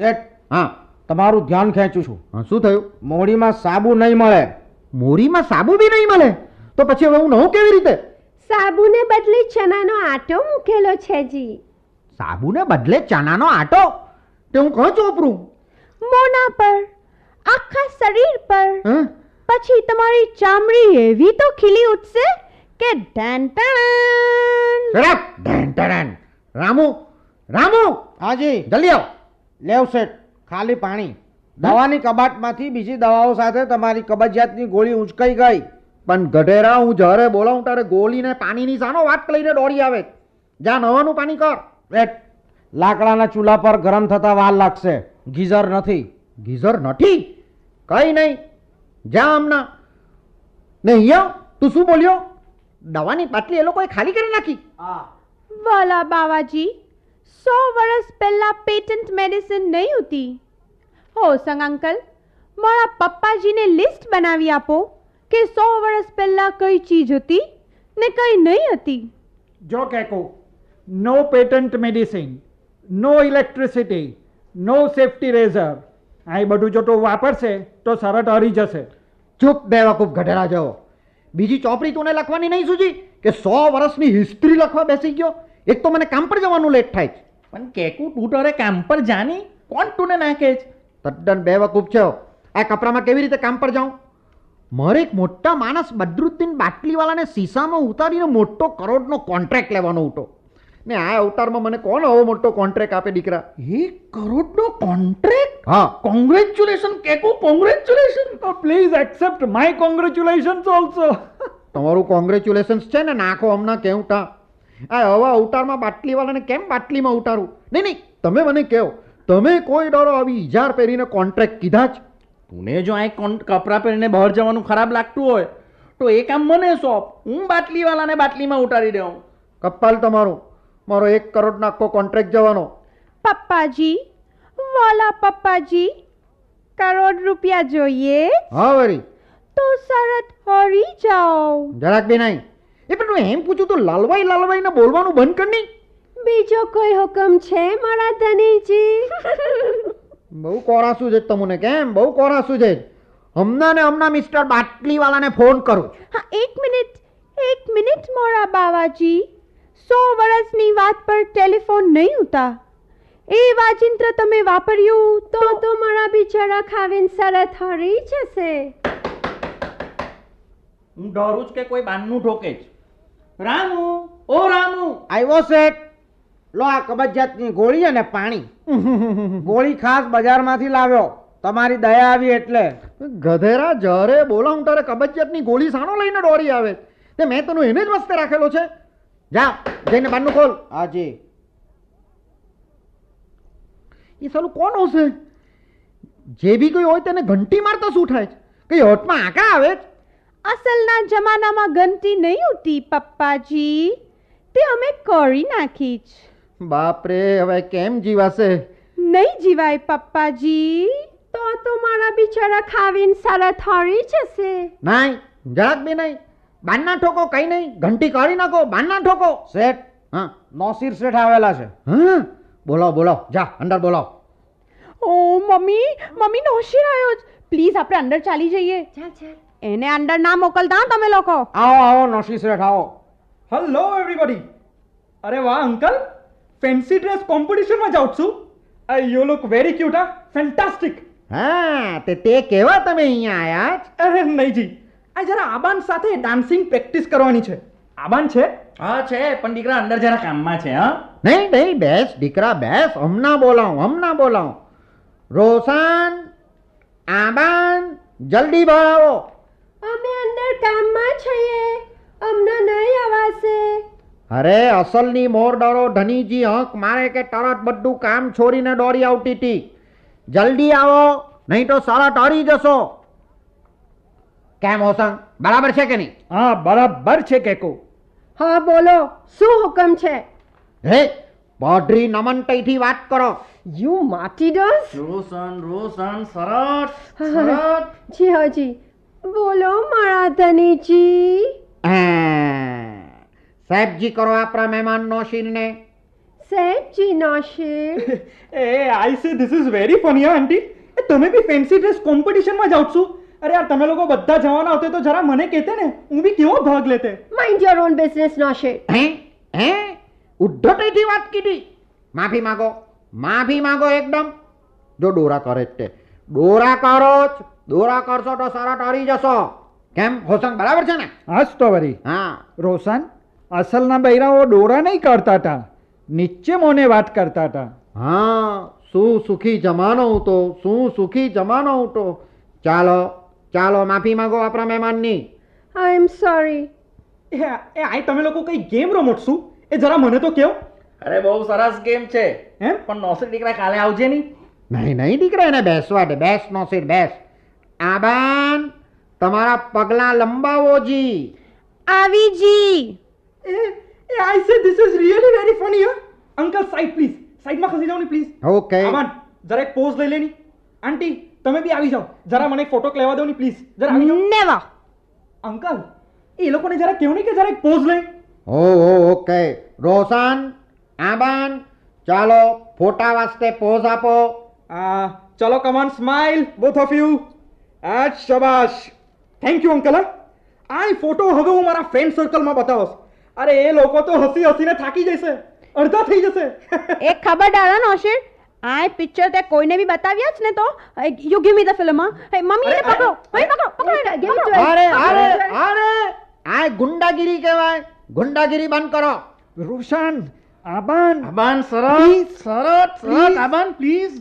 શેઠ હા તમારું ધ્યાન ખેંચું છું હા શું થયું મોડીમાં સાબુ નહીં મળે મોરીમાં સાબુ બી નહીં મળે તો પછી હવે હું નવું કેવી રીતે સાબુને બદલે ચણાનો આટો મૂકેલો છે જી સાબુને બદલે ચણાનો આટો તે હું કહું ચોપરું મોના પર આખા શરીર પર હં? પછી તમારી ચામડી એવી તો ખીલી ઉઠશે કે ડન ટણ. શરાબ! ધન, રામુ રામુ હાજી જલ્દી આવ લેવસેટ ખાલી પાણી દવાની કબાટમાંથી બીજી દવાઓ સાથે તમારી કબજિયાતની ગોળી ઉંચકાઈ ગઈ પણ ગઢેરા હું જ્યારે બોલાવું ત્યારે ગોળીને પાણીની સાનો વાત લઈને દોડી આવે જ્યાં નવાનું પાણી કર એટ લાકડાના ચૂલા પર ગરમ થતા વાર લાગશે ગીઝર નથી ગીઝર નથી કઈ નહીં જ્યાં હમણાં ને અહીંયા તું શું બોલ્યો દવાની પાટલી એ લોકોએ ખાલી કરી નાખી વાલા બાવાજી સો વર્ષ પહેલાં પેટન્ટ મેડિસિન નહીં હતી હો સંગ અંકલ મારા પપ્પાજીને લિસ્ટ બનાવી આપો કે સો વર્ષ પહેલાં કઈ ચીજ હતી ને કઈ નહીં હતી જો Keko no patent medicine no electricity no safety razor આ બધું જો તો વાપરશે તો સરટ હરી જશે ચૂપ બેવકૂફ ગઢેરા જાઓ બીજી ચોપડી તું લખવાની નહીં સૂજી કે સો વર્ષની હિસ્ટ્રી લખવા બેસી ગયો એક તો મને કામ પર જવાનું લેટ થાય છે પણ કેકુ તૂટરે કામ પર જાની કોણ તું ના કહે છે તદ્દન બે વકૂફ છો આ કપડામાં કેવી રીતે કામ પર જાઉં મારે એક મોટા માણસ બદરુદ્દીન બાટલીવાલાને શીશામાં ઉતારીને મોટો કરોડનો કોન્ટ્રાક્ટ લેવાનો ઉઠો ને આ અવતારમાં મને કોણ આવો મોટો કોન્ટ્રાક્ટ આપે દીકરા એક કરોડનો કોન્ટ્રાક્ટ હા congratulation Keku congratulation please accept my congratulations also તમારું કોંગ્રેચ્યુલેશન્સ છે ને નાખો હમણાં કેવું તા આ હવા ઉતારમાં બાટલીવાળાને કેમ બાટલીમાં ઉતારું નહીં નહીં તમે મને કહો તમે કોઈ ડરો આવી ઇજાર પહેરીને કોન્ટ્રાક્ટ કીધા જ તુને જો અહીં કપડાં પહેરીને બહાર જવાનું ખરાબ લાગતું હોય તો એ કામ મને સોંપ હું બાટલીવાળાને બાટલીમાં ઉતારી દઉં કપાલ તમારો મારો એક કરોડ નાખો કોન્ટ્રાક્ટ જવાનો પપ્પાજી વાલા પપ્પાજી કરોડ રૂપિયા જોઈએ હા વરી તો શરત હરી જાઓ જરાક બી નહીં એ પણ એમ પૂછું તો લાલવાઈ લાલવાઈને બોલવાનું બંધ કર નહીં બીજો કોઈ હુકમ છે મારા ધનીજી બહુ કોરાસું છે તમને કેમ બહુ કોરાસું છે હમણાં ને હમણાં મિસ્ટર બાટલીવાલાને ફોન કરું હા એક મિનિટ એક મિનિટ મોરા બાવાજી સો વર્ષની વાત પર ટેલિફોન નહીં ઉતા એ વાજિંત્ર તમે વાપર્યું તો તો મારા બિચારા ખાવીને સરત થરી જશે હું ડરું કે કોઈ બાનનું ઠોકે છે રામુ ઓ રામુ આવ્યો શેઠ લો આ કબજિયાતની ગોળી અને પાણી ગોળી ખાસ બજારમાંથી લાવ્યો તમારી દયા આવી એટલે ગધેરા જરે બોલાવું તારે કબજિયાતની ગોળી સાનો લઈને દોડી આવે તે મેં તને એને જ વસ્તે રાખેલો છે જા જઈને બારનું ખોલ હાજી એ સાલું કોણ હશે જે બી કોઈ હોય તેને ઘંટી મારતા શું થાય છે કઈ હોટમાં આંકા આવે છે અસલના જમાનામાં ગંતી નહીં ઉઠી પપ્પાજી તે અમે કોળી નાખી જ બાપરે હવે કેમ જીવાશે નહીં જીવાય પપ્પાજી તો તો મારા બિચારા ખાવીને સારા થરી જશે નહીં જરાક બી નહીં બાનના ઠોકો કઈ નહીં ઘંટી કાઢી નાખો બાનના ઠોકો શેઠ હા નોસીર શેઠ આવેલા છે હા બોલાવો બોલાવો જા અંદર બોલાવો ઓ મમ્મી મમ્મી નોશીર આવ્યો પ્લીઝ આપણે અંદર ચાલી જઈએ ચાલ ચાલ એને અંદર ના મોકલતા તમે લોકો આવો આવો નોશી શેઠ આવો હલો એવરીબડી અરે વાહ અંકલ ફેન્સી ડ્રેસ કોમ્પિટિશનમાં જાઉં છું I you look very cute આ ફેન્ટાસ્ટિક હા તે તે કેવા તમે અહીંયા આયા અરે નહીં જી આ જરા આબાન સાથે ડાન્સિંગ પ્રેક્ટિસ કરવાની છે આબાન છે હા છે પણ દીકરા અંદર જરા કામમાં છે હા નહીં નહીં બેસ દીકરા બેસ હમણાં બોલાવું હમણાં બોલાવું રોશન આબાન જલ્દી બોલાવો કામમાં છીએ અમને નહીં આવાશે અરે અસલની મોરડરો ધનીજી હંક મારે કે તરત બધું કામ છોડીને દોડી આવતી હતી જલ્દી આવો નહીં તો સરત અડી જશો કેમ હોસંગ બરાબર છે કે નહીં હા બરાબર છે કેકો હા બોલો શું હુકમ છે હે નમન નમનતઈથી વાત કરો યુ માટી ડોસ રોશન રોશન સરસ સરસ જી હાજી બોલો મારા ધનીજી સાહેબજી કરો આપણા મહેમાન ને સાહેબજી નોશીલ એ I say this is very funny aunty તમે બી ફેન્સી ડ્રેસ કોમ્પિટિશનમાં જાવ છો અરે યાર તમે લોકો બધા જવાના હોતે તો જરા મને કહેતે ને હું બી કેવો ભાગ લેતે mind your own business Noshil હે હે ઉદ્ધટેથી વાત કીધી માફી માંગો માફી માંગો એકદમ જો ડોરા કરે તે ડોરા કરો જ દોરા કરશો તો સારા ટરી જશો કેમ હોસન બરાબર છે ને હાસ તો વરી હા રોશન અસલના બૈરાઓ દોરા નહીં કરતા હતા નીચે મોને વાત કરતા હતા હા શું સુખી જમાનો હતો શું સુખી જમાનો હતો ચાલો ચાલો માફી માંગો આપણા મહેમાનની આઈ એમ સોરી એ આઈ તમે લોકો કઈ ગેમ રમો છો એ જરા મને તો કહો અરે બહુ સરસ ગેમ છે એમ પણ નોસરી દીકરા કાલે આવજે નહીં નહીં નહીં દીકરા એને બેસવા દે બેસ નોસરી બેસ આબાન તમારા પગલા લંબાવો જી આવી જી એ એ I say this is really very funny uncle side please સાઈડમાં ખસી જાવ ને પ્લીઝ ઓકે આબાન જરા એક પોઝ લઈ લેની આંટી તમે બી આવી જાઓ જરા મને એક ફોટો લેવા દો ને પ્લીઝ જરા આવી જાઓ નેવર અંકલ એ લોકોને જરા કેવું નહીં કે જરા એક પોઝ લે ઓ ઓ ઓકે રોશન આબાન ચાલો ફોટા વાસ્તે પોઝ આપો ચલો come on smile both of you આ શબાશ થેન્ક યુ અંકલ આ ફોટો હવે હું મારા ફ્રેન્ડ સર્કલમાં બતાવશ અરે એ લોકો તો હસી હસીને થાકી જશે અડધા થઈ જશે એક ખબર ડાળાનો હશે આ પિક્ચર તે કોઈને બી બતાવ્યા છે ને તો you give me the film mummy એને પકડો હે પકડો પકડો ગિવ મી અરે અરે અરે આ ગુંડાગીરી કહેવાય ગુંડાગીરી બંધ કરો રોશન આબાન આબાન સરસ સરસ સરસ આબાન પ્લીઝ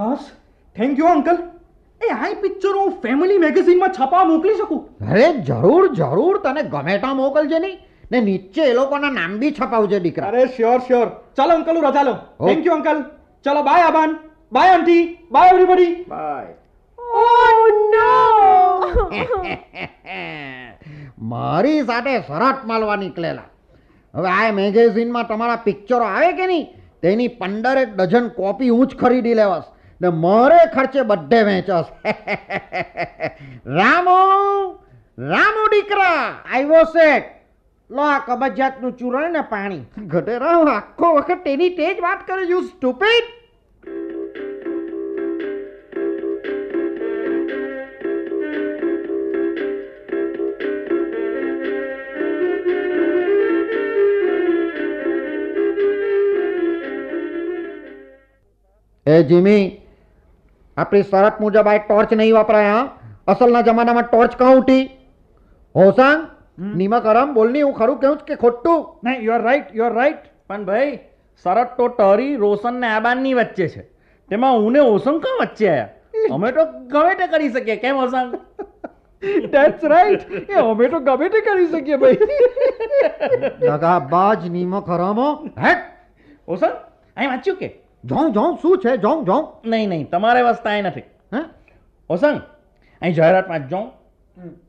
હસ થેન્ક યુ અંકલ એ હાઈ પિક્ચર હું ફેમિલી મેગેઝિનમાં છાપા મોકલી શકું અરે જરૂર જરૂર તને ગમે ત્યાં મોકલજે નહીં ને નીચે એ લોકોના નામ બી છપાવજે દીકરા અરે શ્યોર શ્યોર ચાલો અંકલ હું રજા લઉં થેન્ક યુ અંકલ ચાલો bye Aban bye aunty bye everybody bye ઓ નો મારી સાથે સરાટ માલવા નીકળેલા હવે આ મેગેઝિનમાં તમારા પિક્ચરો આવે કે નહીં તેની પંદર એક ડઝન કોપી હું જ ખરીદી લેવાશ ને મોરે ખર્ચે બધે વેચોશ રામો રામો દીકરા આવ્યો શેઠ લો આ કબજિયાતનું ચૂરણ ને પાણી ગઢેરાવ આખો વખત તેની તે જ વાત કરે યુ સ્ટુપિડ એ જીમી આપણી શરત મુજબ આ ટોર્ચ નહીં વપરાય હા અસલના જમાનામાં ટોર્ચ કાં ઉઠી હોસાંગ નિમક આરામ બોલની હું ખરું કહું કે ખોટું નહીં you are right you are right પણ ભાઈ શરત તો ટરી રોશન ને આબાનની વચ્ચે છે તેમાં હું ને હોસંગ કાં વચ્ચે આવ્યા અમે તો ગમે તે કરી શકીએ કેમ હોસંગ ડેટ્સ રાઈટ એ અમે તો ગમે તે કરી શકીએ ભાઈ દગાબાજ નિમક ખરામો હેટ ઓસન અહીં વાંચ્યું કે જોઉં જોઉં શું છે જોઉં જોઉં નહીં નહીં તમારે વસ્તા એ નથી હા ઓસંગ અહીં જાહેરાતમાં જોઉં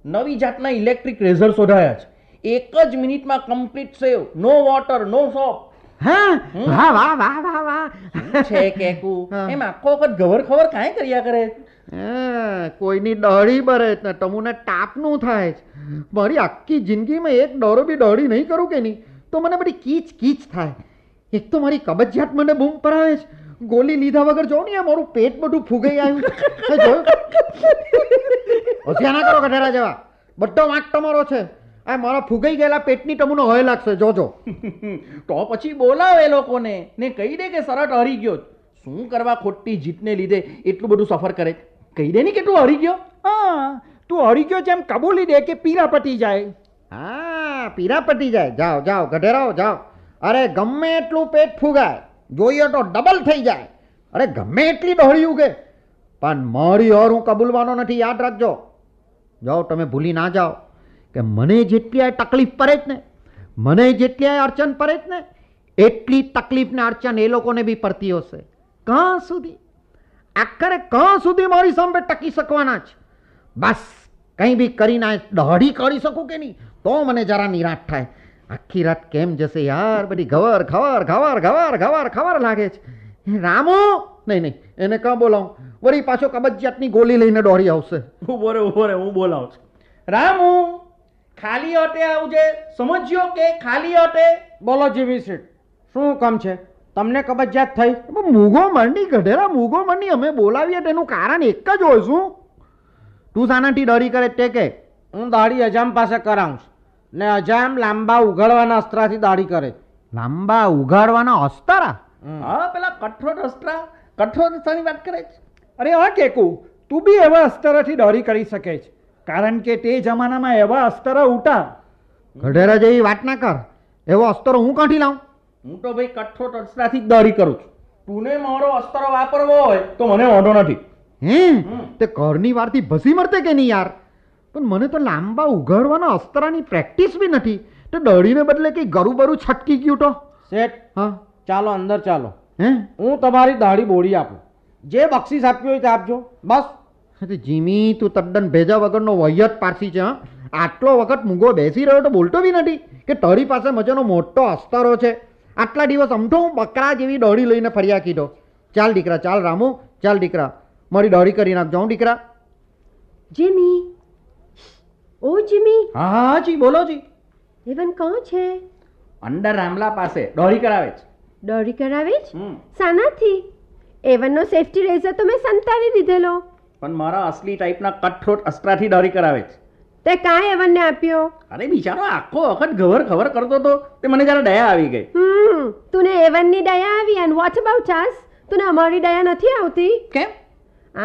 નવી જાતના ઇલેક્ટ્રિક રેઝર શોધાયા છે એક જ મિનિટમાં complete shave no water no soap હા વાહ વાહ વાહ વાહ વાહ છે કેકુ એમ આખો વખત ગવર ખબર કાંઈ કર્યા કરે કોઈની દોડી બરે ને તમુને ટાપનું થાય છે મારી આખી જિંદગીમાં એક દોરો બી દોડી નહીં કરું કે નહીં તો મને બધી કીચ કીચ થાય એક તો મારી કબજિયાત મને બૂમ પર છે ગોલી લીધા વગર જો ને મારું પેટ બધું ફૂગાઈ આવ્યું જોયું હોશિયા ના કરો ગઢેરા જવા બધો વાંક તમારો છે આ મારા ફૂગાઈ ગયેલા પેટની તમને હવે લાગશે જોજો તો પછી બોલાવે એ લોકોને ને કહી દે કે સરટ હરી ગયો શું કરવા ખોટી જીતને લીધે એટલું બધું સફર કરે કહી દે ને કેટલું તું હરી ગયો હા તું હરી ગયો જેમ કબૂલી દે કે પીરા પટી જાય હા પીરા પટી જાય જાઓ જાઓ ગઢેરાઓ જાઓ અરે ગમે એટલું પેટ ફૂગાય જોઈએ તો ડબલ થઈ જાય અરે ગમે એટલી ડહોળી ઉગે પણ મારી ઓર હું કબૂલવાનો નથી યાદ રાખજો જાઓ તમે ભૂલી ના જાઓ કે મને જેટલી તકલીફ પડે જ ને મને જેટલી આ અડચણ પડે જ ને એટલી તકલીફને અડચણ એ લોકોને બી પડતી હશે કાં સુધી આખરે કાં સુધી મારી સામે ટકી શકવાના છે બસ કંઈ બી કરીને ડહડી કરી શકું કે નહીં તો મને જરા નિરાશ થાય આખી રાત કેમ જશે યાર બધી ઘવર ખવર ખવર ખવર ખવર ખવર લાગે છે રામો નહીં નહીં એને કાં બોલાવું વળી પાછો કબજિયાતની ગોલી લઈને દોડી આવશે ઉભો રે ઉભો રે હું બોલાવું છું રામુ ખાલી હોટે આવજે સમજ્યો કે ખાલી હોટે બોલો જીવી સીટ શું કામ છે તમને કબજિયાત થઈ મૂગો મંડી ગઢેરા મૂગો મંડી અમે બોલાવીએ તેનું કારણ એક જ હોય શું તું સાનાથી ડરી કરે તે કે હું દાડી અજામ પાસે કરાવું ને અજામ લાંબા ઉઘાડવાના અસ્ત્રાથી દાઢી કરે લાંબા ઉઘાડવાના અસ્તરા હા પેલા કઠોર અસ્ત્રા કઠોર અસ્ત્રાની વાત કરે છે અરે હા કેકુ તું બી એવા અસ્તરાથી દોરી કરી શકે છે કારણ કે તે જમાનામાં એવા અસ્તરા ઉટા ગઢેરા જેવી વાત ના કર એવો અસ્તરો હું કાંઠી લાવું હું તો ભાઈ કઠોર અસ્ત્રાથી જ દોરી કરું છું તુને મારો અસ્તરો વાપરવો હોય તો મને વાંધો નથી હે તે કરની વારથી ભસી મરતે કે નહીં યાર પણ મને તો લાંબા ઉઘાડવાના અસ્તરાની પ્રેક્ટિસ બી નથી તો દોડીને બદલે કંઈ ગરુબરું છટકી ગયું તો સેઠ હા ચાલો અંદર ચાલો હે હું તમારી દાઢી બોડી આપું જે બક્ષીસ આપ્યું હોય તે આપજો બસ જીમી તું તદ્દન ભેજા વગરનો વૈયત પારસી છે આટલો વખત મૂંગો બેસી રહ્યો તો બોલતો બી નથી કે તરી પાસે મજાનો મોટો અસ્તરો છે આટલા દિવસ અમથો હું બકરા જેવી દોડી લઈને ફર્યા કીધો ચાલ દીકરા ચાલ રામુ ચાલ દીકરા મારી દોડી કરી નાખજો હું દીકરા જીમી ઓ જીમી હા હા જી બોલો જી દેવન કોણ છે અંદર રામલા પાસે દોડી કરાવે છે દોડી કરાવે છે સાનાથી એવનનો સેફટી રેઝર તો મેં સંતાવી દીધેલો પણ મારા અસલી ટાઈપના કટથ્રોટ અસ્ટ્રાથી દોરી કરાવે છે તે કાંઈ એવનને આપ્યો અરે બિચારો આખો વખત ઘવર ખબર કરતો તો તે મને જરા દયા આવી ગઈ હમ તુને એવનની દયા આવી એન્ડ વોટ અબાઉટ અસ તુને અમારી દયા નથી આવતી કેમ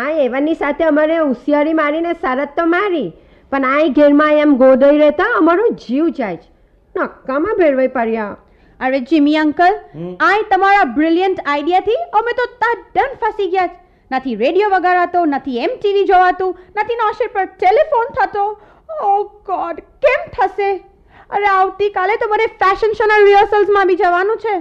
આ એવનની સાથે અમારે હોશિયારી મારીને શરત તો મારી પણ આ ઘેરમાં એમ ગોદઈ રહેતા અમારો જીવ જાય છે નક્કામાં ભેરવાઈ પડ્યા અરે જીમી અંકલ આ તમારા બ્રિલિયન્ટ આઈડિયાથી અમે તો તદ્દન ફસી ગયા નથી રેડિયો વગાડાતો નથી એમ ટીવી જોવાતું નથી નોશર પર ટેલિફોન થતો ઓ oh ગોડ કેમ થશે અરે આવતીકાલે તો મારે ફેશન શોના રિહર્સલ્સમાં બી જવાનું છે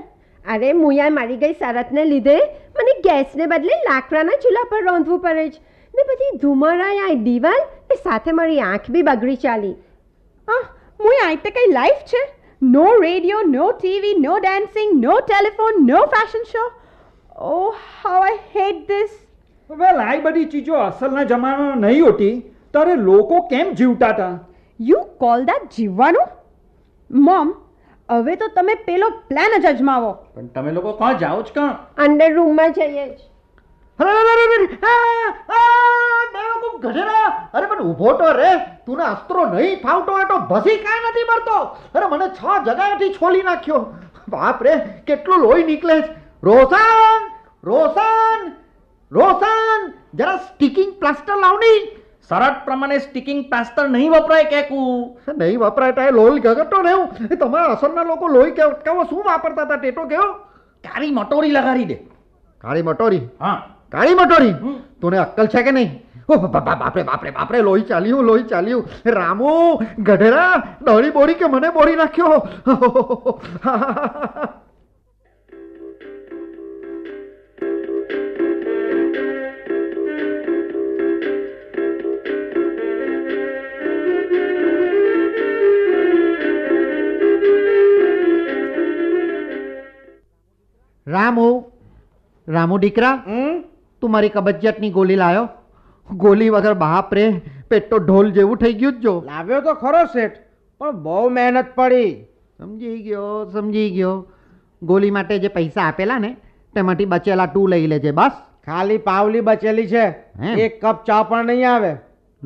અરે મુયા મારી ગઈ શરતને લીધે મને ગેસને બદલે લાકડાના ચૂલા પર રાંધવું પડે છે ને પછી ધુમાડાય આ દિવાલ એ સાથે મારી આંખ બી બગડી ચાલી આહ મુય આંખ તે કઈ લાઈફ છે no radio no TV no dancing no telephone no fashion show oh how I hate this well આ બધી ચીજો અસલના જમાનામાં નહીં હોતી તારે લોકો કેમ જીવતા હતા યુ કોલ દેટ જીવવાનું મોમ હવે તો તમે પેલો પ્લાન જ અજમાવો પણ તમે લોકો કહો જાઓ જ કાં અંડર રૂમમાં જઈએ જ અરે પણ ઊભો તો રે તું અસ્ત્રો નહીં ફાવતો એટલો ભસી કાંઈ નથી મળતો અરે મને છ જગાથી છોલી નાખ્યો બાપ રે કેટલું લોહી નીકળે રોશન રોશન રોશન જરા સ્ટીકિંગ પ્લાસ્ટર લાવની શરત પ્રમાણે સ્ટીકિંગ પ્લાસ્ટર નહીં વપરાય કેકું નહીં વપરાય તા લોહી ગગટો રહેવું તમારા અસરના લોકો લોહી કે શું વાપરતા હતા ટેટો કેવો કાળી મટોરી લગાડી દે કાળી મટોરી હા કાળી મટોરી તને અક્કલ છે કે નહીં ઓ બાપરે બાપરે બાપરે લોહી ચાલ્યું લોહી ચાલ્યું રામુ ગઢેરા દોડી બોડી કે મને બોડી નાખ્યો રામુ રામુ દીકરા તું મારી કબજિયાતની ગોલી લાવ્યો ગોલી વગર બાપ રે પેટ તો ઢોલ જેવું થઈ ગયું જ જો લાવ્યો તો ખરો શેઠ પણ બહુ મહેનત પડી સમજી ગયો સમજી ગયો ગોલી માટે જે પૈસા આપેલા ને તેમાંથી બચેલા તું લઈ લેજે બસ ખાલી પાવલી બચેલી છે એક કપ ચા પણ નહીં આવે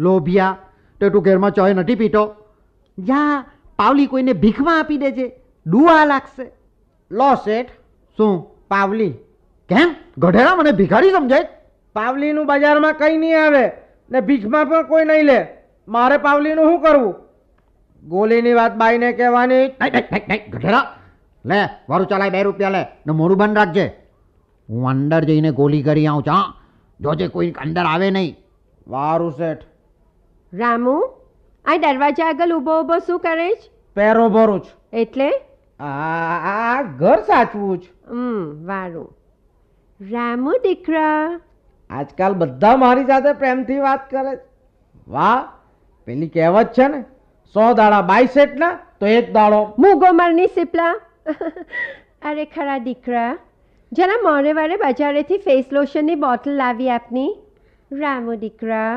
લોભિયા તે તું ઘેરમાં ચોય નથી પીતો જા પાવલી કોઈને ભીખમાં આપી દેજે દુઆ લાગશે લો શેઠ શું પાવલી કેમ ગઢેરા મને ભિખારી સમજાય પાવલીનું બજારમાં કંઈ નહીં આવે ને ભીખમાં પણ કોઈ નહીં લે મારે પાવલીનું શું કરવું ગોલીની વાત બાઈને કહેવાની ગઢેરા લે વારું ચલાય બે રૂપિયા લે ને મોડું બંધ રાખજે હું અંદર જઈને ગોલી કરી આવું ચા જોજે કોઈ અંદર આવે નહીં વારું શેઠ રામુ આ દરવાજા આગળ ઊભો ઊભો શું કરે છે પેરો ભરું છું એટલે આ ઘર સાચવું છું હમ વારું રામુ દીકરા આજકાલ બધા મારી સાથે પ્રેમથી વાત કરે વાહ પેલી કહેવત છે ને સો દાડા બાઈસ એટલે તો એક દાડો મૂગો મરની સિપલા અરે ખરા દીકરા જરા મોરે વારે બજારેથી ફેસ લોશનની બોટલ લાવી આપની રામુ દીકરા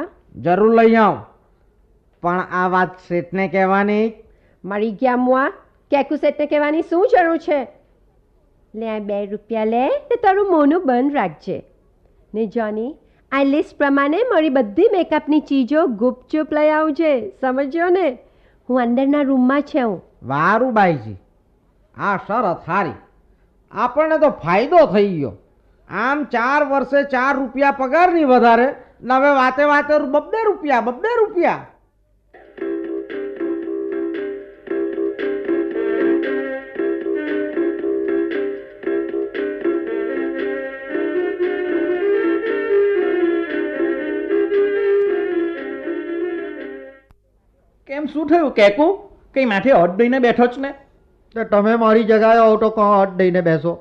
જરૂર લઈ આવ પણ આ વાત શેઠને કહેવાની મરી ગયા મુઆ કેકુ સેટને કહેવાની શું જરૂર છે લે આ બે રૂપિયા લે ને તારું મોનું બંધ રાખજે ને જોની આ લિસ્ટ પ્રમાણે મારી બધી મેકઅપની ચીજો ગુપચુપ લઈ આવજે સમજ્યો ને હું અંદરના રૂમમાં છું વારું બાઈજી આ શરત સારી આપણને તો ફાયદો થઈ ગયો આમ ચાર વર્ષે ચાર રૂપિયા પગારની વધારે ને હવે વાતે વાતે બબ્બે રૂપિયા બબ્બે રૂપિયા શું થયું કેકું કંઈ માથે હટ દઈને બેઠો જ ને તો તમે મારી જગ્યાએ આવો તો કહો હટ દઈને બેસો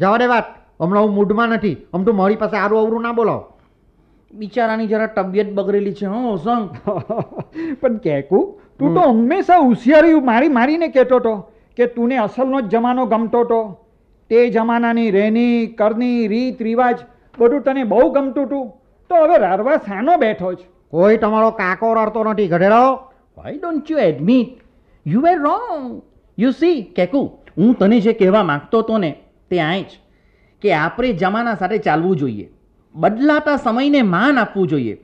જવા રે વાત હમણાં હું મૂડમાં નથી આમ તો મારી પાસે આરું અવરું ના બોલાવો બિચારાની જરા તબિયત બગડેલી છે હો સંગ પણ કેકું તું તો હંમેશા હોશિયારી મારી મારીને કહેતો હતો કે તું અસલનો જ જમાનો ગમતો હતો તે જમાનાની રહેણી કરની રીત રિવાજ બધું તને બહુ ગમતું હતું તો હવે રારવા સાનો બેઠો જ કોઈ તમારો કાકો રડતો નથી ઘડેરાઓ why don't you admit you were wrong you see Keku હું તને જે કહેવા માગતો હતો ને તે આય જ કે આપણે જમાના સાથે ચાલવું જોઈએ બદલાતા સમયને માન આપવું જોઈએ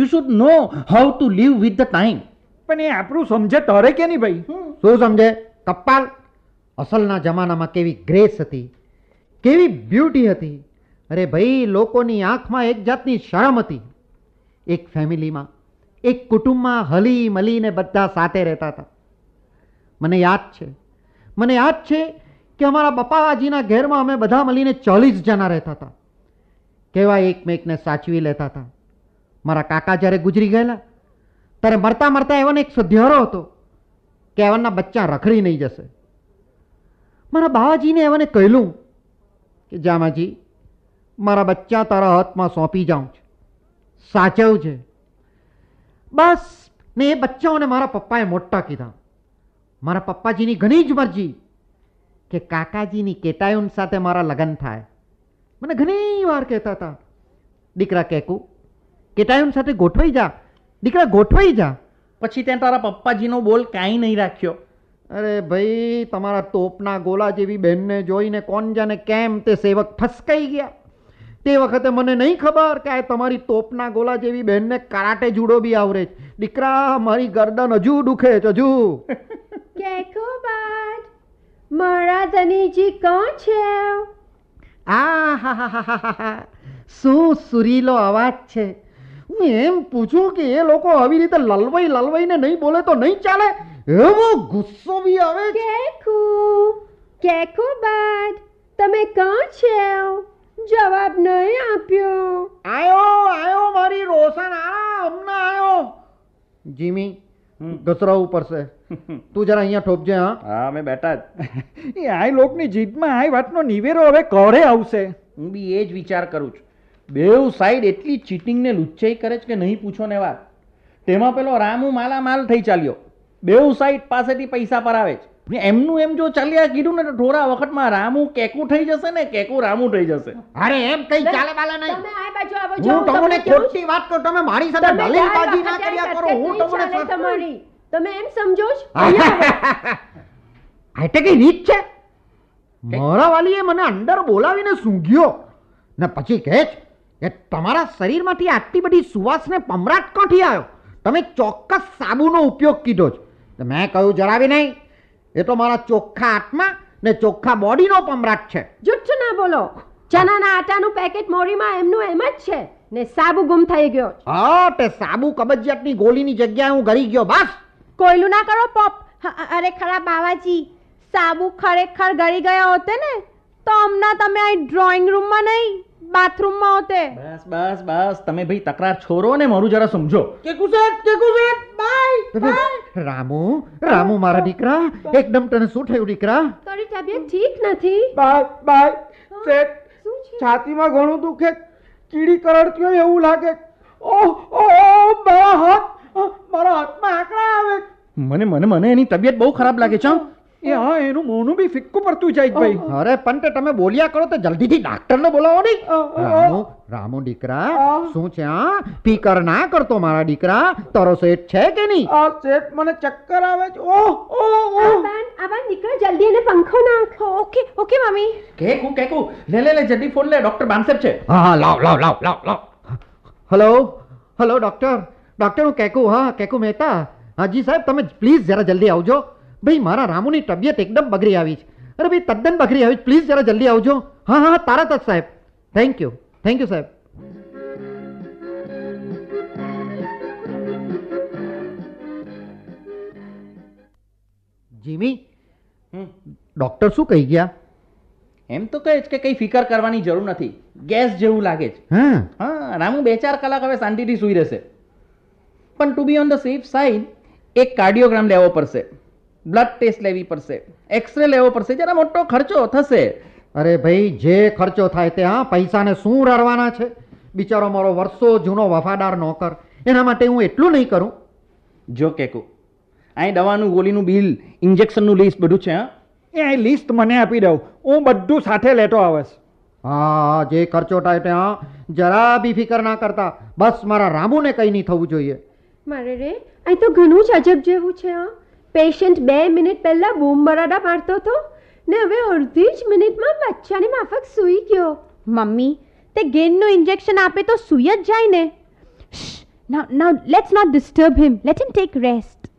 you should know how to live with the time પણ એ આપણું સમજે તારે કે નહીં ભાઈ શું સમજે કપાલ અસલના જમાનામાં કેવી ગ્રેસ હતી કેવી બ્યુટી હતી અરે ભાઈ લોકોની આંખમાં એક જાતની શરમ હતી એક ફેમિલીમાં એક કુટુંબમાં હલી મલીને બધા સાથે રહેતા હતા મને યાદ છે મને યાદ છે કે અમારા બપાવાજીના ઘેરમાં અમે બધા મળીને ચાલીસ જણા રહેતા હતા કેવા એકમેકને સાચવી લેતા હતા મારા કાકા જ્યારે ગુજરી ગયેલા ત્યારે મરતા મરતા એવાનો એક સધ્યારો હતો કે એવાના બચ્ચા રખડી નહીં જશે મારા બાવાજીને એવાને કહેલું કે જામાજી મારા બચ્ચા તારા હાથમાં સોંપી જાઉં છું સાચવું છે બસ મેં એ બચ્ચાઓને મારા પપ્પાએ મોટા કીધા મારા પપ્પાજીની ઘણી જ મરજી કે કાકાજીની કેટાયુન સાથે મારા લગ્ન થાય મને ઘણી વાર કહેતા હતા દીકરા કેકુ કેટાયુન સાથે ગોઠવાઈ જા દીકરા ગોઠવાઈ જા પછી ત્યાં તારા પપ્પાજીનો બોલ કાંઈ નહીં રાખ્યો અરે ભાઈ તમારા તોપના ગોલા જેવી બહેનને જોઈને કોણ જાને કેમ તે સેવક ફસકાઈ ગયા તે વખતે મને નહીં ખબર કે આ તમારી તોપના ગોલા જેવી બહેનને કરાટે જુડો બી આવરે દીકરા મારી ગરદન હજુ દુખે છે હજુ કેકો બાટ મારા ધનીજી કોણ છે આ હા હા હા હા શું સુરીલો અવાજ છે હું એમ પૂછું કે એ લોકો આવી રીતે લલવઈ લલવઈને નહીં બોલે તો નહીં ચાલે એવો ગુસ્સો બી આવે કેકુ કેકુ બાટ તમે કોણ છો જવાબ નહીં આપ્યો આયો આયો મારી રોશન આ હમણાં આયો જીમી ઘસરાવું પડશે તું જરા અહીંયા ઠોપજે હા હા અમે બેઠા જ એ આઈ લોકની જીતમાં આઈ વાતનો નિવેરો હવે કોરે આવશે હું બી એ જ વિચાર કરું છું બેવ સાઈડ એટલી ચીટિંગને લુચ્ચાઈ કરે છે કે નહીં પૂછો ને વાત તેમાં પેલો રામુ માલામાલ થઈ ચાલ્યો બેવ સાઈડ પાસેથી પૈસા પર આવે છે એમનું એમ જો ચાલ્યા કીધું ને થોડા વખતમાં રામુ કેકુ થઈ જશે ને કેકુ રામુ થઈ જશે અરે એમ કઈ ચાલે બાલે નહીં તમે આ બાજુ આવો છો હું તમને ખોટી વાત તો તમે મારી સાથે દલીલબાજી ના કર્યા કરો હું તમને તમારી તમે એમ સમજો છો આ તો કઈ રીત છે મારા વાલીએ મને અંદર બોલાવીને સૂંઘ્યો ને પછી કહે કે તમારા શરીરમાંથી આટલી બધી સુવાસને પમરાટ કોઠી આવ્યો તમે ચોક્કસ સાબુનો ઉપયોગ કીધો છે મેં કહ્યું જરાવી નહીં એ તો મારા ચોખ્ખા આત્મા ને ચોખ્ખા બોડીનો પમરાટ છે જુઠ્ઠ ના બોલો ચણાના આટાનું પેકેટ મોરીમાં એમનું એમ જ છે ને સાબુ ગુમ થઈ ગયો હા તે સાબુ કબજિયાતની ગોળીની જગ્યાએ હું ગરી ગયો બસ કોઈલું ના કરો પોપ અરે ખરા બાવાજી સાબુ ખરેખર ગરી ગયા હોતે ને તો હમણાં તમે અહીં ડ્રોઈંગ રૂમમાં નહીં બાથરૂમમાં હોતે બસ બસ બસ તમે ભાઈ તકરાર છોરો ને મારું જરા સમજો કેકુ સાહેબ કેકુ સાહેબ બાય બાય રામુ રામુ મારા દીકરા એકદમ તને શું થયું દીકરા તારી તબિયત ઠીક નથી બાય બાય સેટ છાતીમાં ઘણું દુખે કીડી કરડતી હોય એવું લાગે ઓહ ઓહ મારા હાથ મારા હાથમાં આંકડા આવે મને મને મને એની તબિયત બહુ ખરાબ લાગે છે એ હા એનું મોનું બી ફિક્કું પડતું જાય ભાઈ અરે પણ તમે બોલ્યા કરો તો જલ્દીથી ડાક્ટરને બોલાવો નહીં રામુ રામુ દીકરા શું છે આ પીકર ના કરતો મારા દીકરા તારો સેટ છે કે નહીં આ સેટ મને ચક્કર આવે છે ઓહ ઓહ ઓહ આબાન આબાન જલ્દી એને પંખો નાખો okay okay mummy Keku Keku લે લે લે જલ્દી ફોન લે ડોક્ટર બાનસેબ છે હા લાવ લાવ લાવ લાવ લાવ હેલો હેલો ડોક્ટર ડોક્ટર હું કેકુ હા કેકુ મહેતા હાજી સાહેબ તમે પ્લીઝ જરા જલ્દી આવજો ભાઈ મારા રામુની તબિયત એકદમ બગડી આવી છે અરે ભાઈ તદ્દન બગડી આવી પ્લીઝ જરા જલ્દી આવજો હા હા તારા જ સાહેબ થેન્ક યુ થેન્ક યુ સાહેબ જીમી ડોક્ટર શું કહી ગયા એમ તો કહે છે કે કંઈ ફિકર કરવાની જરૂર નથી ગેસ જેવું લાગે છે હા રામુ બે ચાર કલાક હવે શાંતિથી સૂઈ રહેશે પણ to be on the safe side એક કાર્ડિયોગ્રામ લેવો પડશે બ્લડ ટેસ્ટ લેવી પડશે એક્સરે લેવો પડશે જરા મોટો ખર્ચો થશે અરે ભાઈ જે ખર્ચો થાય તે હા પૈસાને શું રડવાના છે બિચારો મારો વર્ષો જૂનો વફાદાર નોકર એના માટે હું એટલું નહીં કરું જો કેકુ અહીં દવાનું ગોળીનું બિલ ઇન્જેક્શનનું લિસ્ટ બધું છે હા એ અહીં લિસ્ટ મને આપી દઉં હું બધું સાથે લેતો આવશ હા જે ખર્ચો થાય તે હા જરા બી ફિકર ના કરતા બસ મારા રામુને કંઈ નહીં થવું જોઈએ મારે રે અહીં તો ઘણું જ અજબ જેવું છે હા પેશન્ટ બે મિનિટ પહેલા બૂમ બરાડા મારતો હતો ને હવે અડધી જ મિનિટમાં બચ્ચાની માફક સૂઈ ગયો મમ્મી તે ગેનનું ઇન્જેક્શન આપે તો સૂઈ જ જાય ને now now let's not disturb him let him take rest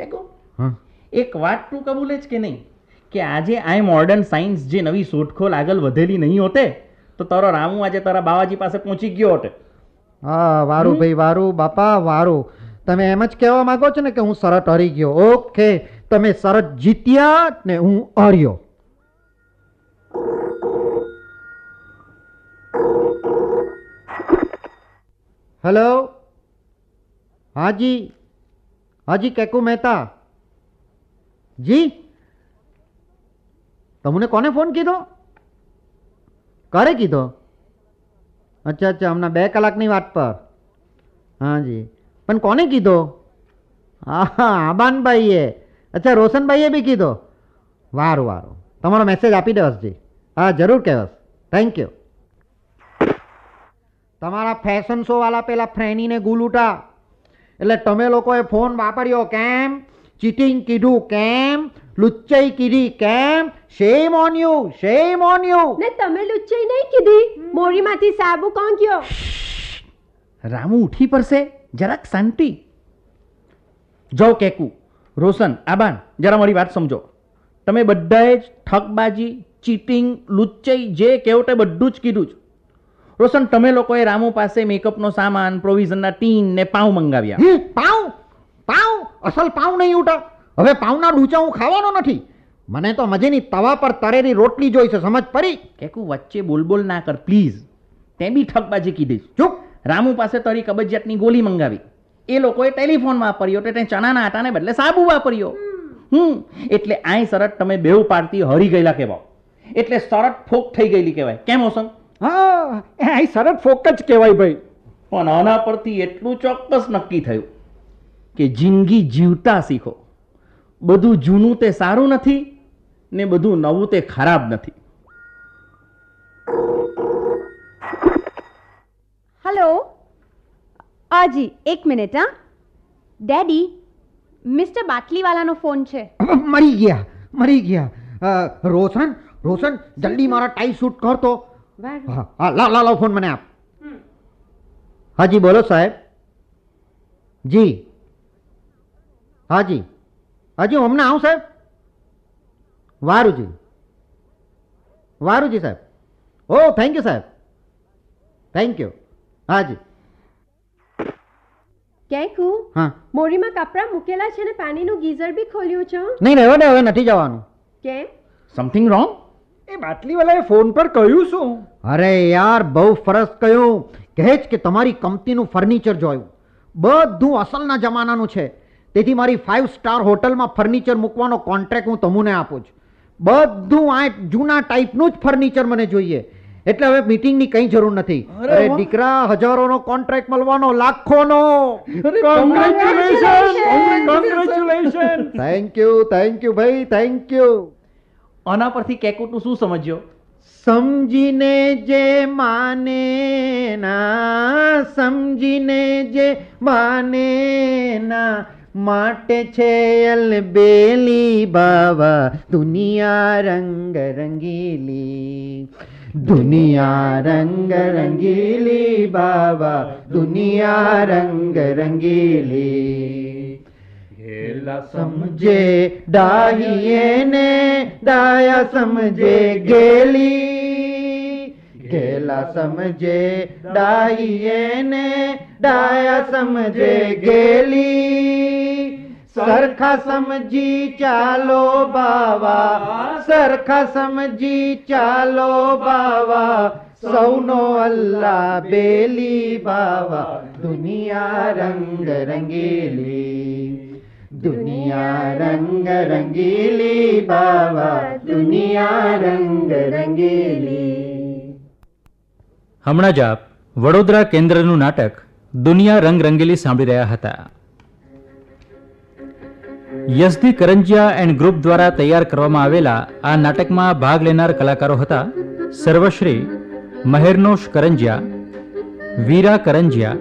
Keko એક વાત તું કબૂલે જ કે નહીં કે આજે આઈ મોડર્ન સાયન્સ જે નવી શોધખોળ આગળ વધેલી નહીં હોતે તો તારો રામુ આજે તારા બાવાજી પાસે પહોંચી ગયો હોતે હા વારું ભાઈ વારું બાપા વારું તમે એમ જ કહેવા માગો છો ને કે હું શરત હરી ગયો ઓકે તમે શરત જીત્યા ને હું હર્યો હેલો હાજી હાજી કેકુ મહેતા જી તમને કોને ફોન કીધો કરે કીધો અચ્છા અચ્છા હમણાં બે કલાકની વાત પર હાજી પણ કોને કીધો હા આબાનભાઈએ અચ્છા રોશનભાઈએ બી કીધો વારું વારું તમારો મેસેજ આપી દે હસજી હા જરૂર કહેવસ થેન્ક યુ તમારા ફેશન શોવાળા પેલા ફ્રેનીને ગુલ ઉઠા એટલે તમે લોકોએ ફોન વાપર્યો કેમ ચીટિંગ કીધું કેમ લુચ્ચાઈ કીધી કેમ shame on you shame on you ને તમે લુચ્ચાઈ નહીં કીધી મોરીમાંથી સાબુ કોણ ગયો રામુ ઉઠી પડશે જરાક શાંતિ જવ કેકુ રોશન આબાન જરા મારી વાત સમજો તમે બધાએ જ ઠગબાજી ચીટિંગ લુચ્ચાઈ જે કેવટે બધું જ કીધું જ રોશન તમે લોકોએ રામુ પાસે મેકઅપનો સામાન પ્રોવિઝનના ટીન ને પાઉં મંગાવ્યા પાઉં પાઉં અસલ પાઉં નહીં ઉઠા હવે પાઉંના ડૂચા હું ખાવાનો નથી મને તો મજેની તવા પર તરેલી રોટલી જોઈશે સમજ પડી કેકુ વચ્ચે બોલબોલ ના કર પ્લીઝ તે બી ઠગબાજી કીધી ચૂપ રામુ પાસે તરી કબજિયાતની ગોલી મંગાવી એ લોકોએ ટેલિફોન વાપર્યો તો તે ચણાના આટાને બદલે સાબુ વાપર્યો હમ એટલે આય શરત તમે બેવ પાડતી હરી ગયેલા કહેવાઓ એટલે શરત ફોક થઈ ગયેલી કહેવાય કેમ હોસન હા અહીં શરત ફોક જ કહેવાય ભાઈ પણ આના પરથી એટલું ચોક્કસ નક્કી થયું કે જિંદગી જીવતા શીખો બધું જૂનું તે સારું નથી ને બધું નવું તે ખરાબ નથી હલો હાજી એક મિનિટ હા ડેડી મિસ્ટર બાટલીવાલાનો ફોન છે મરી ગયા મરી ગયા રોશન રોશન જલ્દી મારા ટાઈ શૂટ કરતો હા લાવ લાવ ફોન મને આપ હાજી બોલો સાહેબ જી હાજી હાજી હમણાં આવું સાહેબ વારુજી વારુજી સાહેબ ઓ થેન્ક યુ સાહેબ થેન્ક યુ હાજી કેકુ હા મોરીમાં કપડાં મૂકેલા છે ને પાણીનું ગીઝર બી ખોલ્યું છે નહીં રહેવા દે હવે નથી જવાનું કેમ સમથિંગ રોંગ એ બાટલીવાલાએ ફોન પર કહ્યું શું અરે યાર બહુ ફરસ કહ્યું કહે જ કે તમારી કંપનીનું ફર્નિચર જોયું બધું અસલના જમાનાનું છે તેથી મારી ફાઇવ સ્ટાર હોટલમાં ફર્નિચર મૂકવાનો કોન્ટ્રાક્ટ હું તમને આપું છું બધું આ જૂના ટાઈપનું જ ફર્નિચર મને જોઈએ એટલે હવે મીટિંગની કઈ જરૂર નથી અરે દીકરા હજારોનો કોન્ટ્રાક્ટ મળવાનો લાખોનો congratulation congratulation thank you thank you ભાઈ થેન્ક યુ આના પરથી કેકુટનું શું સમજ્યો સમજીને જે માને ના સમજીને જે માને ના માટે છે બેલી બાવા દુનિયા રંગ રંગીલી दुनिया रंग रंगीली बाबा दुनिया रंग रंगीली समझे डाहिए ने दाया समझे गेली घेला समझे डाहिए ने डाया समझे गेली सरखा समझी चालो बाबा સરખા સમજી ચાલો બાવા સૌનો અલ્લાહ બેલી બાવા દુનિયા રંગ રંગીલી દુનિયા રંગ રંગીલી બાવા દુનિયા રંગ રંગીલી હમણાં જ આપ વડોદરા કેન્દ્રનું નાટક દુનિયા રંગ રંગેલી સાંભળી રહ્યા હતા યસદી કરંજિયા એન્ડ ગ્રુપ દ્વારા તૈયાર કરવામાં આવેલા આ નાટકમાં ભાગ લેનાર કલાકારો હતા સર્વશ્રી મહેરનોશ કરંજિયા વીરા કરંજિયા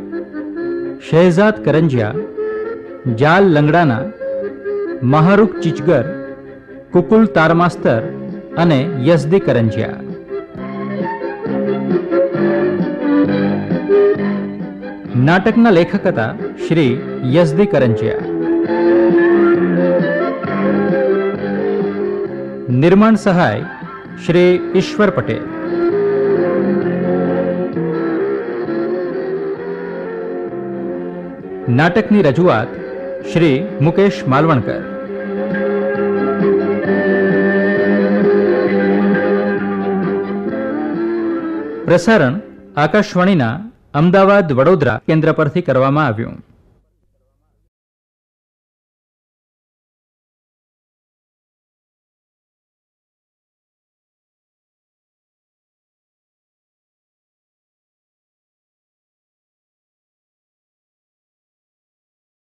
શહેજાદ કરંજિયા જાલ લંગડાના મહારૂખ ચિચગર કુકુલ તારમાસ્તર અને યસદી કરંજિયા નાટકના લેખક હતા શ્રી યસદી કરંજિયા નિર્માણ સહાય શ્રી ઈશ્વર પટેલ નાટકની રજૂઆત શ્રી મુકેશ માલવણકર પ્રસારણ આકાશવાણીના અમદાવાદ વડોદરા કેન્દ્ર પરથી કરવામાં આવ્યું